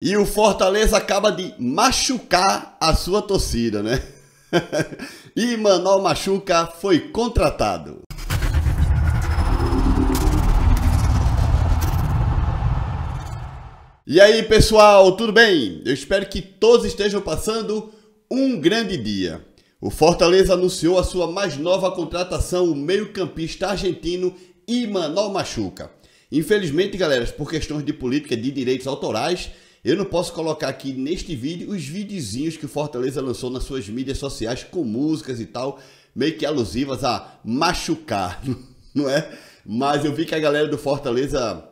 E o Fortaleza acaba de machucar a sua torcida, né? e Manuel Machuca foi contratado. E aí, pessoal, tudo bem? Eu espero que todos estejam passando um grande dia. O Fortaleza anunciou a sua mais nova contratação, o meio-campista argentino Imanol Machuca. Infelizmente, galera, por questões de política de direitos autorais, eu não posso colocar aqui neste vídeo os videozinhos que o Fortaleza lançou nas suas mídias sociais com músicas e tal, meio que alusivas a machucar, não é? Mas eu vi que a galera do Fortaleza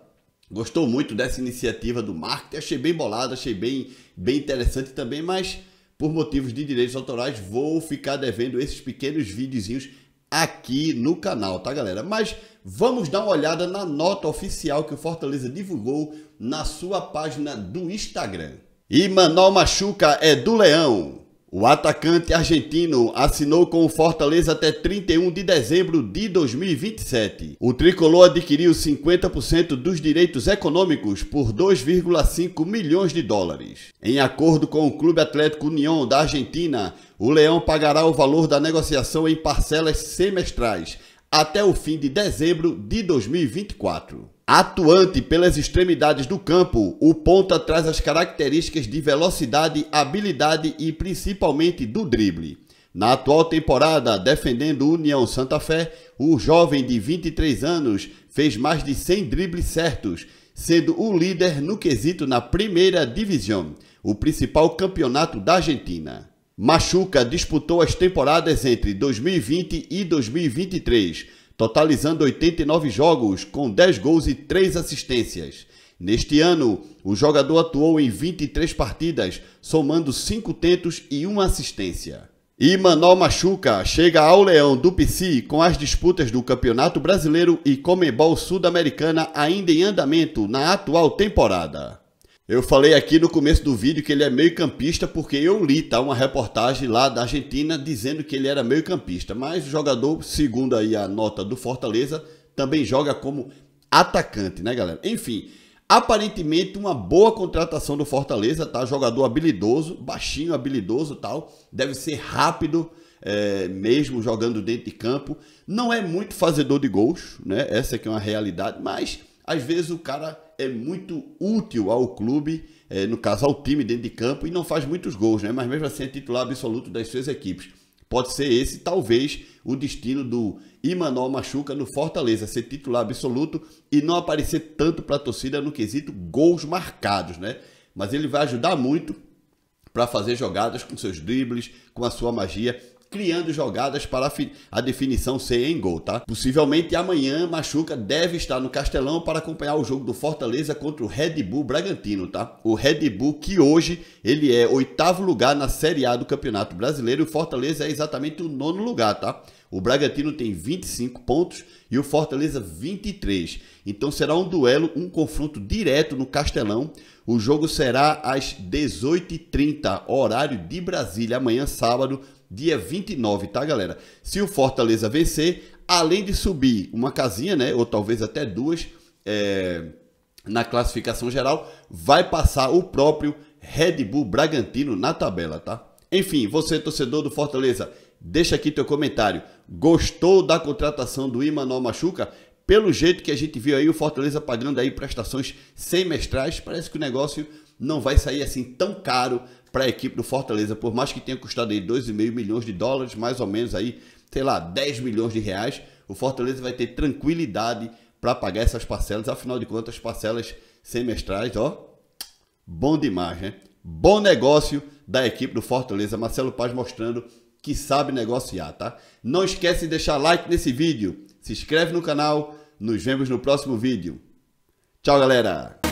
gostou muito dessa iniciativa do marketing, achei bem bolado, achei bem, bem interessante também, mas por motivos de direitos autorais vou ficar devendo esses pequenos videozinhos aqui no canal, tá galera? Mas vamos dar uma olhada na nota oficial que o Fortaleza divulgou na sua página do Instagram. E Manoel Machuca é do Leão. O atacante argentino assinou com o Fortaleza até 31 de dezembro de 2027. O tricolor adquiriu 50% dos direitos econômicos por 2,5 milhões de dólares. Em acordo com o Clube Atlético União da Argentina, o Leão pagará o valor da negociação em parcelas semestrais até o fim de dezembro de 2024. Atuante pelas extremidades do campo, o ponta traz as características de velocidade, habilidade e principalmente do drible. Na atual temporada, defendendo União Santa Fé, o jovem de 23 anos fez mais de 100 dribles certos, sendo o líder no quesito na primeira divisão, o principal campeonato da Argentina. Machuca disputou as temporadas entre 2020 e 2023 totalizando 89 jogos, com 10 gols e 3 assistências. Neste ano, o jogador atuou em 23 partidas, somando 5 tentos e 1 assistência. E Manol Machuca chega ao Leão do Pici com as disputas do Campeonato Brasileiro e Comebol Sud-Americana ainda em andamento na atual temporada. Eu falei aqui no começo do vídeo que ele é meio-campista porque eu li tá, uma reportagem lá da Argentina dizendo que ele era meio-campista, mas o jogador, segundo aí a nota do Fortaleza, também joga como atacante, né, galera? Enfim, aparentemente uma boa contratação do Fortaleza, tá? Jogador habilidoso, baixinho, habilidoso, tal, deve ser rápido, é, mesmo jogando dentro de campo. Não é muito fazedor de gols, né? Essa aqui é, é uma realidade, mas às vezes o cara é muito útil ao clube, é, no caso ao time dentro de campo, e não faz muitos gols, né? mas mesmo assim é titular absoluto das suas equipes. Pode ser esse, talvez, o destino do Imanol Machuca no Fortaleza, ser titular absoluto e não aparecer tanto para a torcida no quesito gols marcados, né? Mas ele vai ajudar muito para fazer jogadas com seus dribles, com a sua magia criando jogadas para a definição ser em gol, tá? Possivelmente amanhã Machuca deve estar no Castelão para acompanhar o jogo do Fortaleza contra o Red Bull Bragantino, tá? O Red Bull que hoje ele é oitavo lugar na Série A do Campeonato Brasileiro e o Fortaleza é exatamente o nono lugar, tá? O Bragantino tem 25 pontos e o Fortaleza 23. Então será um duelo, um confronto direto no Castelão. O jogo será às 18h30, horário de Brasília, amanhã sábado, dia 29, tá, galera? Se o Fortaleza vencer, além de subir uma casinha, né? Ou talvez até duas é, na classificação geral, vai passar o próprio Red Bull Bragantino na tabela, tá? Enfim, você, torcedor do Fortaleza, deixa aqui teu comentário. Gostou da contratação do Imanol Machuca? Pelo jeito que a gente viu aí, o Fortaleza pagando aí prestações semestrais, parece que o negócio não vai sair assim tão caro para a equipe do Fortaleza, por mais que tenha custado aí 2,5 milhões de dólares, mais ou menos aí, sei lá, 10 milhões de reais, o Fortaleza vai ter tranquilidade para pagar essas parcelas, afinal de contas, parcelas semestrais, ó, bom demais, né? Bom negócio da equipe do Fortaleza, Marcelo Paz mostrando que sabe negociar, tá? Não esquece de deixar like nesse vídeo, se inscreve no canal, nos vemos no próximo vídeo. Tchau, galera!